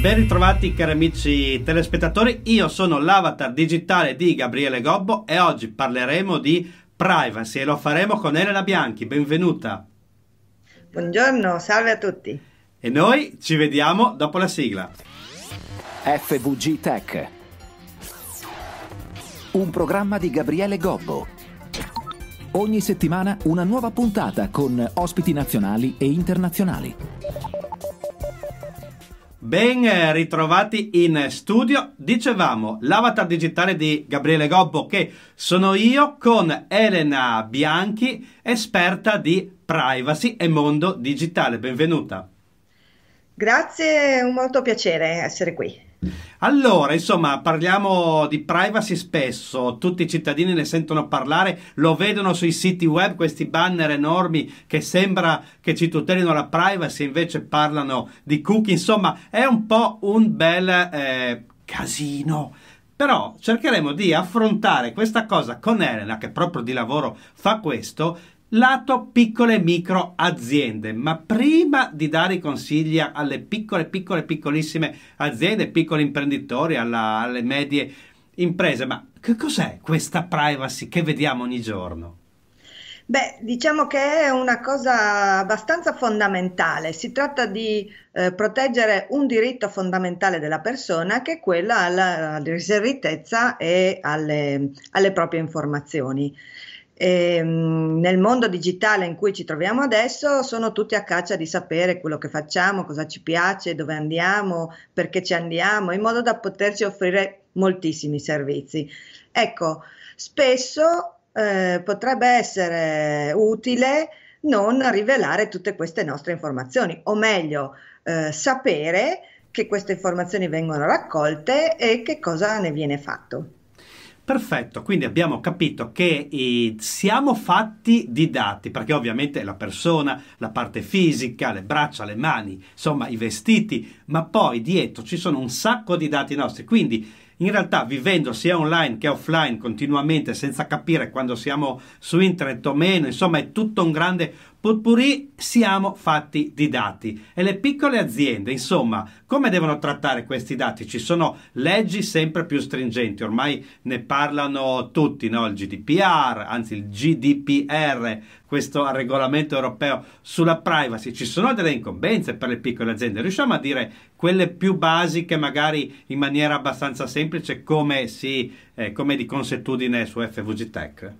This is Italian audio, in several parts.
Ben ritrovati cari amici telespettatori, io sono l'avatar digitale di Gabriele Gobbo e oggi parleremo di privacy e lo faremo con Elena Bianchi, benvenuta. Buongiorno, salve a tutti. E noi ci vediamo dopo la sigla. FVG Tech, un programma di Gabriele Gobbo. Ogni settimana una nuova puntata con ospiti nazionali e internazionali. Ben eh, ritrovati in studio. Dicevamo l'avatar digitale di Gabriele Gobbo che sono io con Elena Bianchi, esperta di privacy e mondo digitale. Benvenuta. Grazie, un molto piacere essere qui. Allora, insomma, parliamo di privacy spesso, tutti i cittadini ne sentono parlare, lo vedono sui siti web questi banner enormi che sembra che ci tutelino la privacy, invece parlano di cookie, insomma, è un po' un bel eh, casino. Però cercheremo di affrontare questa cosa con Elena, che proprio di lavoro fa questo, lato piccole e micro aziende. Ma prima di dare consigli alle piccole, piccole, piccolissime aziende, piccoli imprenditori, alla, alle medie imprese, ma che cos'è questa privacy che vediamo ogni giorno? Beh, diciamo che è una cosa abbastanza fondamentale. Si tratta di eh, proteggere un diritto fondamentale della persona che è quello alla riservatezza e alle, alle proprie informazioni. E, ehm, nel mondo digitale in cui ci troviamo adesso sono tutti a caccia di sapere quello che facciamo, cosa ci piace, dove andiamo, perché ci andiamo, in modo da poterci offrire moltissimi servizi. Ecco, spesso eh, potrebbe essere utile non rivelare tutte queste nostre informazioni, o meglio, eh, sapere che queste informazioni vengono raccolte e che cosa ne viene fatto. Perfetto, quindi abbiamo capito che eh, siamo fatti di dati, perché ovviamente la persona, la parte fisica, le braccia, le mani, insomma i vestiti, ma poi dietro ci sono un sacco di dati nostri, quindi in realtà vivendo sia online che offline continuamente senza capire quando siamo su internet o meno, insomma è tutto un grande Potpourri siamo fatti di dati e le piccole aziende, insomma, come devono trattare questi dati? Ci sono leggi sempre più stringenti, ormai ne parlano tutti, no? il GDPR, anzi il GDPR, questo regolamento europeo sulla privacy, ci sono delle incombenze per le piccole aziende, riusciamo a dire quelle più basiche, magari in maniera abbastanza semplice, come, si, eh, come di consuetudine su FVG Tech?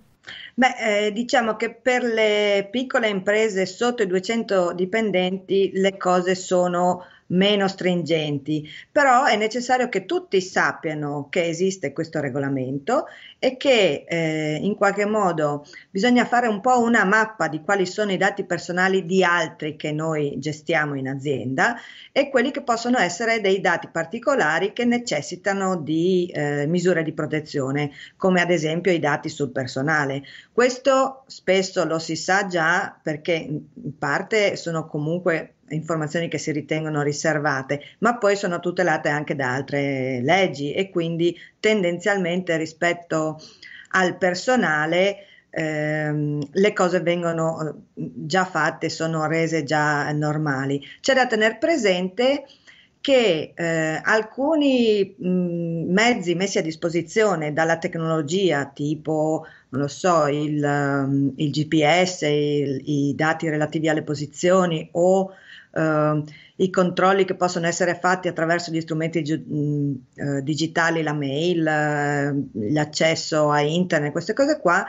Beh, eh, diciamo che per le piccole imprese sotto i 200 dipendenti le cose sono meno stringenti, però è necessario che tutti sappiano che esiste questo regolamento e che eh, in qualche modo bisogna fare un po' una mappa di quali sono i dati personali di altri che noi gestiamo in azienda e quelli che possono essere dei dati particolari che necessitano di eh, misure di protezione, come ad esempio i dati sul personale. Questo spesso lo si sa già perché in parte sono comunque informazioni che si ritengono riservate, ma poi sono tutelate anche da altre leggi e quindi tendenzialmente rispetto al personale ehm, le cose vengono eh, già fatte, sono rese già normali. C'è da tenere presente che eh, alcuni mh, mezzi messi a disposizione dalla tecnologia, tipo non lo so, il, ehm, il GPS, il, i dati relativi alle posizioni o eh, i controlli che possono essere fatti attraverso gli strumenti gi- mm, eh, digitali, la mail, eh, l'accesso a internet, queste cose qua,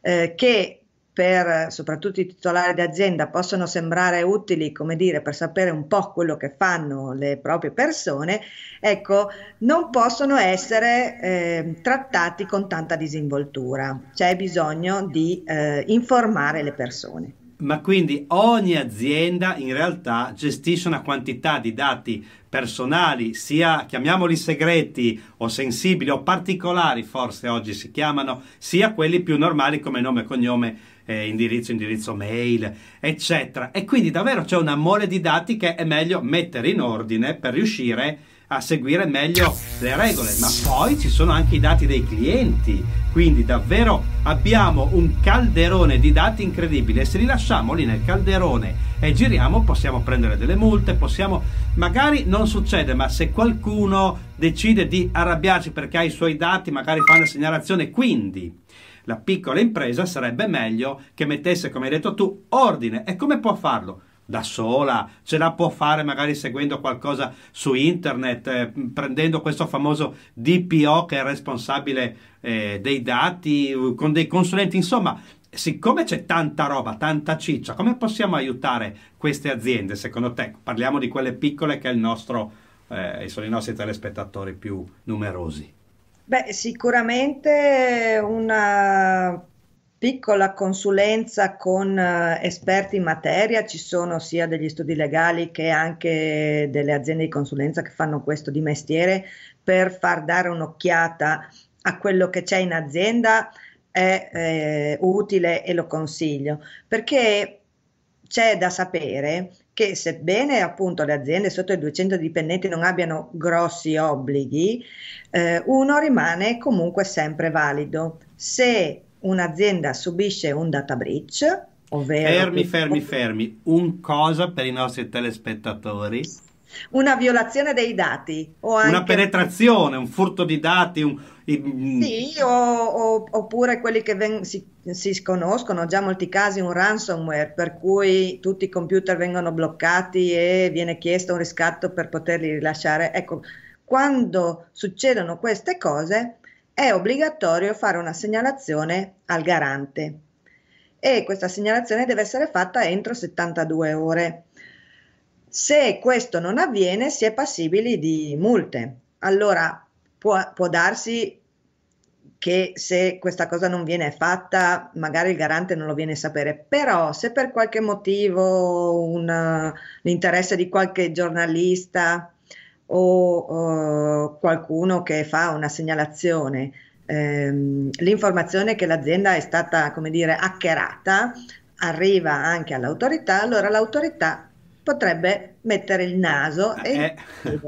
eh, che per soprattutto i titolari di azienda possono sembrare utili, come dire, per sapere un po' quello che fanno le proprie persone, ecco, non possono essere eh, trattati con tanta disinvoltura. C'è bisogno di eh, informare le persone. Ma quindi ogni azienda in realtà gestisce una quantità di dati personali, sia chiamiamoli segreti o sensibili o particolari, forse oggi si chiamano, sia quelli più normali come nome, cognome, eh, indirizzo, indirizzo mail, eccetera. E quindi davvero c'è una mole di dati che è meglio mettere in ordine per riuscire a a seguire meglio le regole, ma poi ci sono anche i dati dei clienti, quindi davvero abbiamo un calderone di dati incredibile, se li lasciamo lì nel calderone e giriamo possiamo prendere delle multe, possiamo magari non succede, ma se qualcuno decide di arrabbiarsi perché ha i suoi dati, magari fa una segnalazione, quindi la piccola impresa sarebbe meglio che mettesse, come hai detto tu, ordine. E come può farlo? da sola, ce la può fare magari seguendo qualcosa su internet, eh, prendendo questo famoso DPO che è responsabile eh, dei dati, con dei consulenti, insomma, siccome c'è tanta roba, tanta ciccia, come possiamo aiutare queste aziende, secondo te? Parliamo di quelle piccole che nostro, eh, sono i nostri telespettatori più numerosi. Beh, sicuramente una piccola consulenza con eh, esperti in materia, ci sono sia degli studi legali che anche delle aziende di consulenza che fanno questo di mestiere per far dare un'occhiata a quello che c'è in azienda è eh, utile e lo consiglio perché c'è da sapere che sebbene appunto le aziende sotto i 200 dipendenti non abbiano grossi obblighi, eh, uno rimane comunque sempre valido. Se un'azienda subisce un data breach, ovvero... Fermi, fermi, fermi. Un cosa per i nostri telespettatori? Una violazione dei dati. O anche... Una penetrazione, un furto di dati, un... Mm. Sì, o, o, oppure quelli che ven- si, si conoscono, già molti casi un ransomware, per cui tutti i computer vengono bloccati e viene chiesto un riscatto per poterli rilasciare. Ecco, quando succedono queste cose, è obbligatorio fare una segnalazione al garante e questa segnalazione deve essere fatta entro 72 ore. Se questo non avviene si è passibili di multe. Allora può, può darsi che se questa cosa non viene fatta magari il garante non lo viene a sapere, però se per qualche motivo una, l'interesse di qualche giornalista o eh, qualcuno che fa una segnalazione. Ehm, l'informazione che l'azienda è stata, come dire, hackerata arriva anche all'autorità, allora l'autorità potrebbe mettere il naso eh, e... Eh,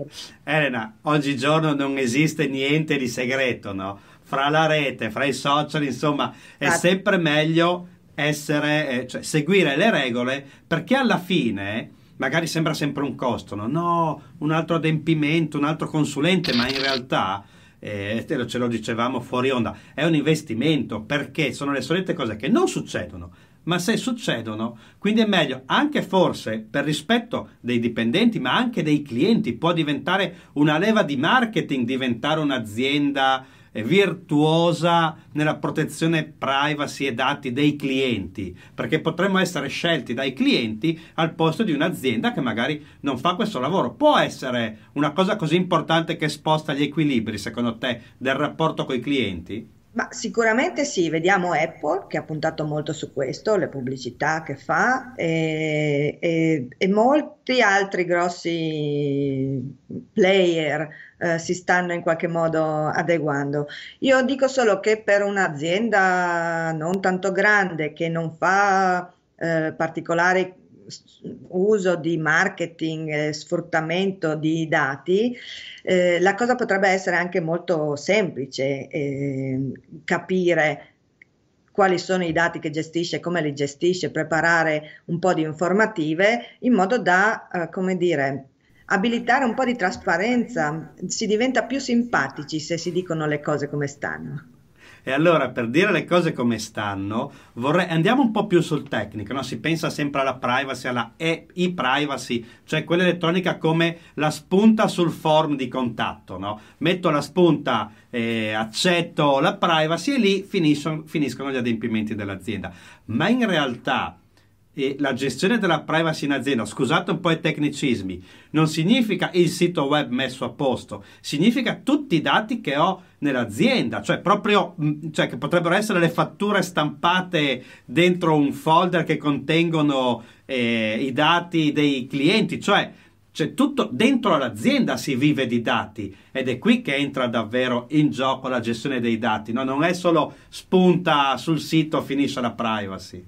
Elena, oggigiorno non esiste niente di segreto, no? Fra la rete, fra i social, insomma, è ah. sempre meglio essere, eh, cioè, seguire le regole perché alla fine magari sembra sempre un costo, no? no un altro adempimento, un altro consulente, ma in realtà eh, ce lo dicevamo fuori onda, è un investimento perché sono le solite cose che non succedono, ma se succedono, quindi è meglio anche forse per rispetto dei dipendenti, ma anche dei clienti, può diventare una leva di marketing, diventare un'azienda eh, virtuosa nella protezione privacy e dati dei clienti, perché potremmo essere scelti dai clienti al posto di un'azienda che magari non fa questo lavoro. Può essere una cosa così importante che sposta gli equilibri, secondo te, del rapporto con i clienti? Ma sicuramente sì, vediamo Apple che ha puntato molto su questo, le pubblicità che fa e, e, e molti altri grossi player eh, si stanno in qualche modo adeguando. Io dico solo che per un'azienda non tanto grande che non fa eh, particolari uso di marketing, eh, sfruttamento di dati, eh, la cosa potrebbe essere anche molto semplice eh, capire quali sono i dati che gestisce, come li gestisce, preparare un po' di informative in modo da, eh, come dire, abilitare un po' di trasparenza, si diventa più simpatici se si dicono le cose come stanno. E allora per dire le cose come stanno, vorrei... andiamo un po' più sul tecnico, no? si pensa sempre alla privacy, alla e- privacy cioè quella elettronica come la spunta sul form di contatto. No? Metto la spunta, eh, accetto la privacy e lì finiscono, finiscono gli adempimenti dell'azienda. Ma in realtà e la gestione della privacy in azienda, scusate un po' i tecnicismi, non significa il sito web messo a posto, significa tutti i dati che ho nell'azienda, cioè proprio mm, cioè che potrebbero essere le fatture stampate dentro un folder che contengono eh, i dati dei clienti, cioè c'è tutto dentro l'azienda si vive di dati ed è qui che entra davvero in gioco la gestione dei dati, no? non è solo spunta sul sito, finisce la privacy.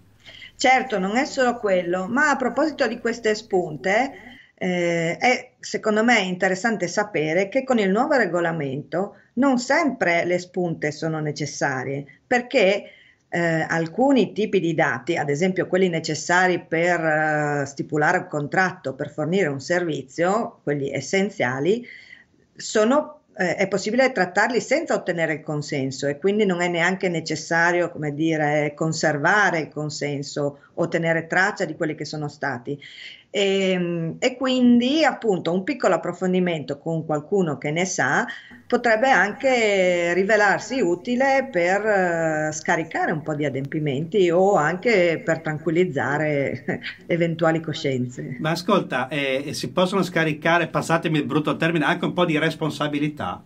Certo, non è solo quello, ma a proposito di queste spunte, eh, è secondo me interessante sapere che con il nuovo regolamento non sempre le spunte sono necessarie, perché eh, alcuni tipi di dati, ad esempio quelli necessari per eh, stipulare un contratto, per fornire un servizio, quelli essenziali, sono eh, è possibile trattarli senza ottenere il consenso e quindi non è neanche necessario, come dire, conservare il consenso o tenere traccia di quelli che sono stati. E, ehm, e, quindi appunto un piccolo approfondimento con qualcuno che ne sa potrebbe anche rivelarsi utile per eh, scaricare un po' di adempimenti o anche per tranquillizzare eventuali coscienze. Ma ascolta, eh, si possono scaricare, passatemi il brutto termine, anche un po' di responsabilità?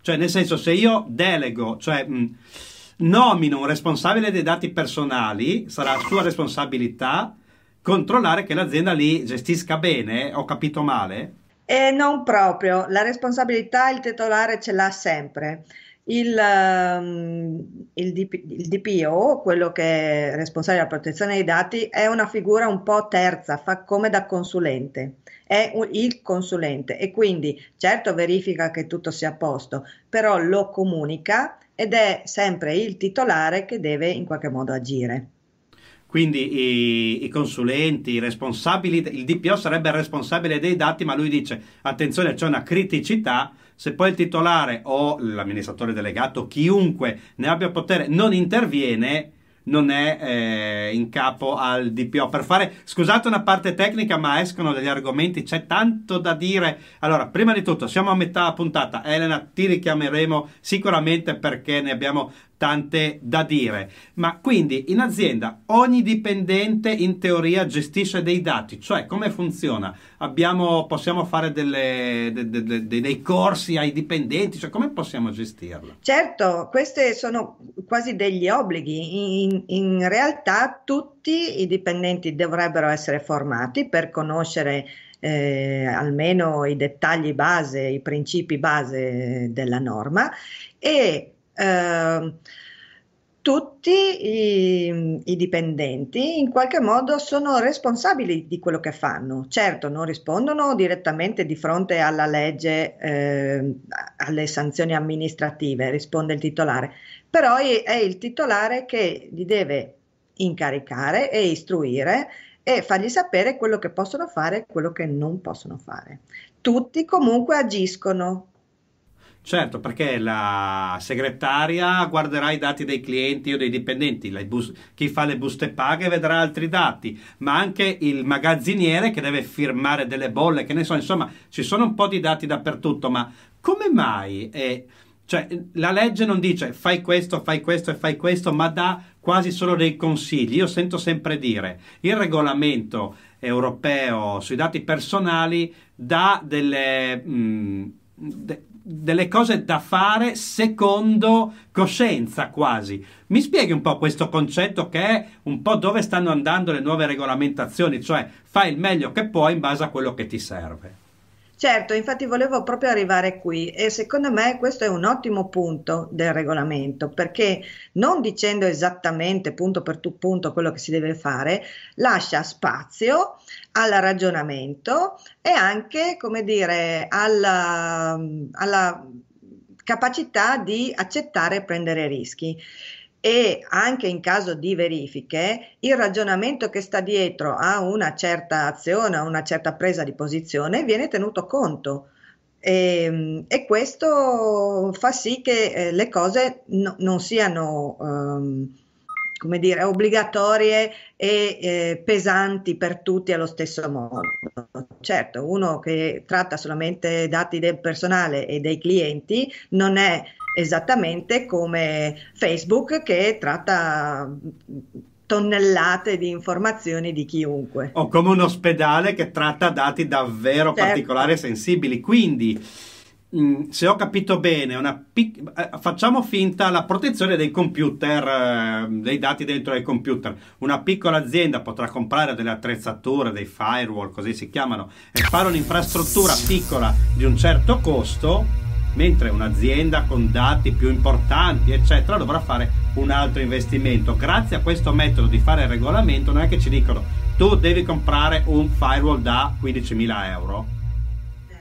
Cioè nel senso se io delego, cioè... Mh, nomino un responsabile dei dati personali, sarà sua responsabilità, controllare che l'azienda li gestisca bene? Ho capito male? Eh, non proprio, la responsabilità il titolare ce l'ha sempre. Il, um, il, DP, il, DPO, quello che è responsabile della protezione dei dati, è una figura un po' terza, fa come da consulente, è un, il consulente e quindi certo verifica che tutto sia a posto, però lo comunica ed è sempre il titolare che deve in qualche modo agire. Quindi i, i consulenti, i responsabili, il DPO sarebbe il responsabile dei dati, ma lui dice attenzione c'è una criticità, se poi il titolare o l'amministratore delegato, chiunque ne abbia potere, non interviene, non è eh, in capo al DPO. Per fare, scusate una parte tecnica, ma escono degli argomenti, c'è tanto da dire. Allora, prima di tutto, siamo a metà puntata. Elena, ti richiameremo sicuramente perché ne abbiamo tante da dire. Ma quindi in azienda ogni dipendente in teoria gestisce dei dati, cioè come funziona? Abbiamo, possiamo fare delle, de, de, de, dei corsi ai dipendenti, cioè come possiamo gestirla? Certo, questi sono quasi degli obblighi. In, in realtà tutti i dipendenti dovrebbero essere formati per conoscere eh, almeno i dettagli base, i principi base eh, della norma e eh, tutti i, i, dipendenti in qualche modo sono responsabili di quello che fanno. Certo, non rispondono direttamente di fronte alla legge, eh, alle sanzioni amministrative, risponde il titolare, però è il titolare che li deve incaricare e istruire e fargli sapere quello che possono fare e quello che non possono fare. Tutti comunque agiscono Certo, perché la segretaria guarderà i dati dei clienti o dei dipendenti, bus- chi fa le buste paghe vedrà altri dati, ma anche il magazziniere che deve firmare delle bolle, che ne so, insomma, ci sono un po' di dati dappertutto, ma come mai? Eh, cioè, la legge non dice fai questo, fai questo e fai questo, ma dà quasi solo dei consigli. Io sento sempre dire, il regolamento europeo sui dati personali dà delle... Mh, mm, de- delle cose da fare secondo coscienza quasi. Mi spieghi un po' questo concetto che è un po' dove stanno andando le nuove regolamentazioni, cioè fai il meglio che puoi in base a quello che ti serve. Certo, infatti volevo proprio arrivare qui e secondo me questo è un ottimo punto del regolamento perché non dicendo esattamente punto per tu punto quello che si deve fare, lascia spazio al ragionamento e anche, come dire, alla, alla capacità di accettare e prendere rischi e anche in caso di verifiche il ragionamento che sta dietro a una certa azione, a una certa presa di posizione viene tenuto conto. E, ehm, e questo fa sì che eh, le cose no, non siano ehm, come dire, obbligatorie e eh, pesanti per tutti allo stesso modo. Certo, uno che tratta solamente dati del personale e dei clienti non è esattamente come Facebook che tratta mm, tonnellate di informazioni di chiunque. O come un ospedale che tratta dati davvero certo. particolari e sensibili. Quindi, mm, se ho capito bene, pic- eh, facciamo finta la protezione dei computer, eh, dei dati dentro ai computer. Una piccola azienda potrà comprare delle attrezzature, dei firewall, così si chiamano, e fare un'infrastruttura piccola di un certo costo mentre un'azienda con dati più importanti, eccetera, dovrà fare un altro investimento. Grazie a questo metodo di fare il regolamento non è che ci dicono tu devi comprare un firewall da 15.000 euro.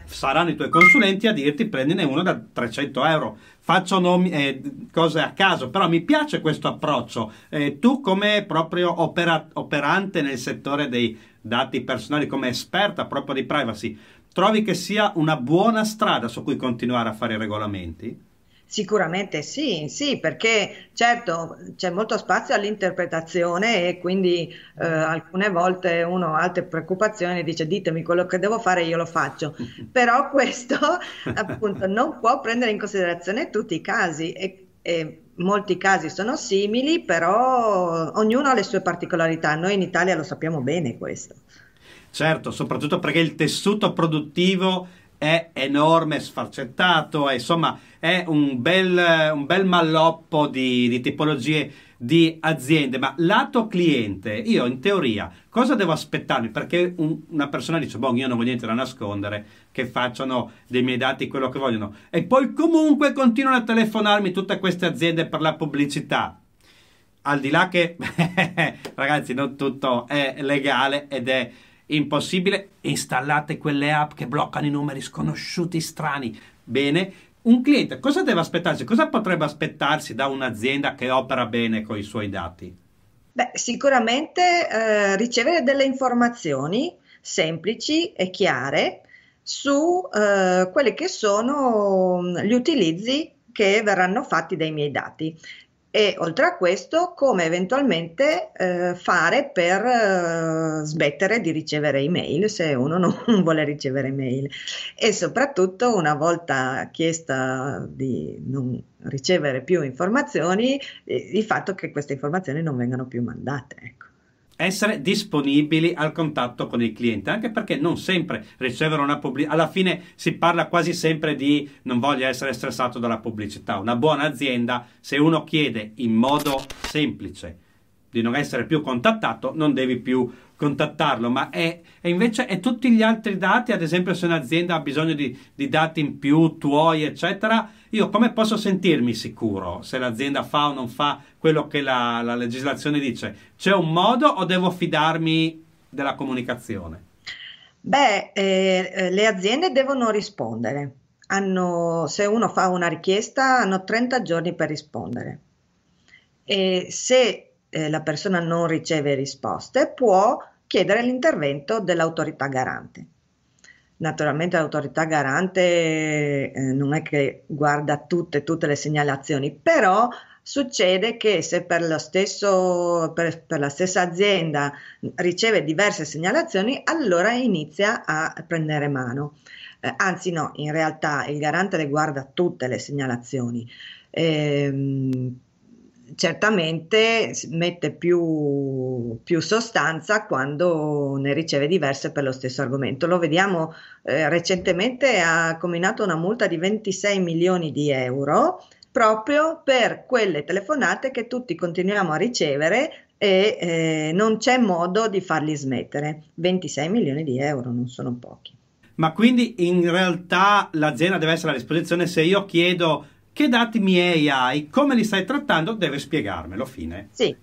Saranno i tuoi consulenti a dirti prendine uno da 300 euro. Faccio nomi, eh, cose a caso, però mi piace questo approccio. Eh, tu come proprio opera, operante nel settore dei dati personali, come esperta proprio di privacy, trovi che sia una buona strada su cui continuare a fare i regolamenti? Sicuramente sì, sì, perché certo c'è molto spazio all'interpretazione e quindi eh, alcune volte uno ha altre preoccupazioni e dice ditemi quello che devo fare io lo faccio, però questo appunto non può prendere in considerazione tutti i casi e, e molti casi sono simili, però ognuno ha le sue particolarità, noi in Italia lo sappiamo bene questo. Certo, soprattutto perché il tessuto produttivo è enorme, sfarcettato, è, insomma è un bel, un bel malloppo di, di, tipologie di aziende, ma lato cliente, io in teoria cosa devo aspettarmi? Perché un, una persona dice, boh, io non voglio niente da nascondere, che facciano dei miei dati quello che vogliono, e poi comunque continuano a telefonarmi tutte queste aziende per la pubblicità. Al di là che, ragazzi, non tutto è legale ed è Impossibile, installate quelle app che bloccano i numeri sconosciuti strani. Bene, un cliente cosa deve aspettarsi? Cosa potrebbe aspettarsi da un'azienda che opera bene con i suoi dati? Beh, sicuramente eh, ricevere delle informazioni semplici e chiare su eh, quelli che sono mm, gli utilizzi che verranno fatti dai miei dati e oltre a questo come eventualmente eh, fare per eh, smettere di ricevere email se uno non vuole ricevere email e soprattutto una volta chiesta di non ricevere più informazioni eh, il fatto che queste informazioni non vengano più mandate. Ecco essere disponibili al contatto con il cliente, anche perché non sempre ricevere una pubblicità, alla fine si parla quasi sempre di non voglio essere stressato dalla pubblicità, una buona azienda se uno chiede in modo semplice di non essere più contattato non devi più contattarlo, ma è, è invece è tutti gli altri dati, ad esempio se un'azienda ha bisogno di, di dati in più, tuoi, eccetera, io come posso sentirmi sicuro se l'azienda fa o non fa quello che la, la legislazione dice? C'è un modo o devo fidarmi della comunicazione? Beh, eh, eh le aziende devono rispondere. Hanno, se uno fa una richiesta hanno 30 giorni per rispondere. E se eh, la persona non riceve risposte, può chiedere l'intervento dell'autorità garante. Naturalmente l'autorità garante eh, non è che guarda tutte, tutte le segnalazioni, però succede che se per, stesso, per, per, la stessa azienda riceve diverse segnalazioni, allora inizia a prendere mano. Eh, anzi no, in realtà il garante le guarda tutte le segnalazioni. Eh, certamente mette più, più, sostanza quando ne riceve diverse per lo stesso argomento. Lo vediamo eh, recentemente, ha combinato una multa di 26 milioni di euro proprio per quelle telefonate che tutti continuiamo a ricevere e eh, non c'è modo di farli smettere. 26 milioni di euro non sono pochi. Ma quindi in realtà l'azienda deve essere a disposizione se io chiedo che dati miei hai, come li stai trattando, deve spiegarmelo, fine. Sì,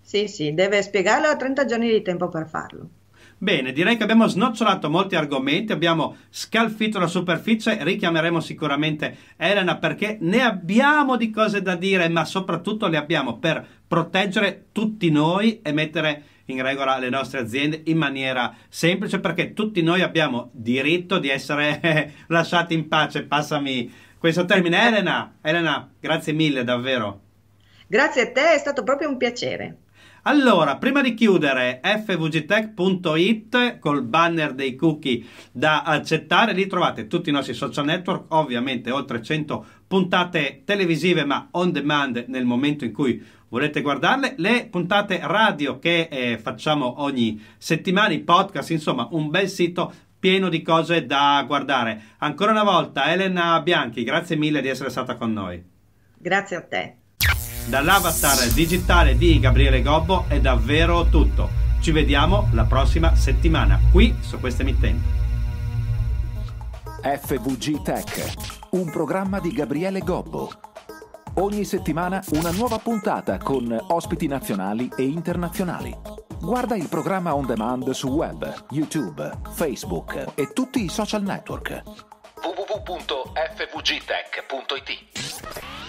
sì, sì, deve spiegarlo, ha 30 giorni di tempo per farlo. Bene, direi che abbiamo snocciolato molti argomenti, abbiamo scalfito la superficie, richiameremo sicuramente Elena perché ne abbiamo di cose da dire, ma soprattutto le abbiamo per proteggere tutti noi e mettere in regola le nostre aziende in maniera semplice perché tutti noi abbiamo diritto di essere lasciati in pace, passami questo termine. Elena, Elena, grazie mille davvero. Grazie a te, è stato proprio un piacere. Allora, prima di chiudere, fvgtech.it col banner dei cookie da accettare, lì trovate tutti i nostri social network, ovviamente oltre 100 puntate televisive ma on demand nel momento in cui volete guardarle, le puntate radio che eh, facciamo ogni settimana, i podcast, insomma un bel sito pieno di cose da guardare. Ancora una volta Elena Bianchi, grazie mille di essere stata con noi. Grazie a te. Dall'avatar digitale di Gabriele Gobbo è davvero tutto. Ci vediamo la prossima settimana qui su questa emittente. FVG Tech, un programma di Gabriele Gobbo. Ogni settimana una nuova puntata con ospiti nazionali e internazionali. Guarda il programma on demand su web, YouTube, Facebook e tutti i social network. www.fvgtech.it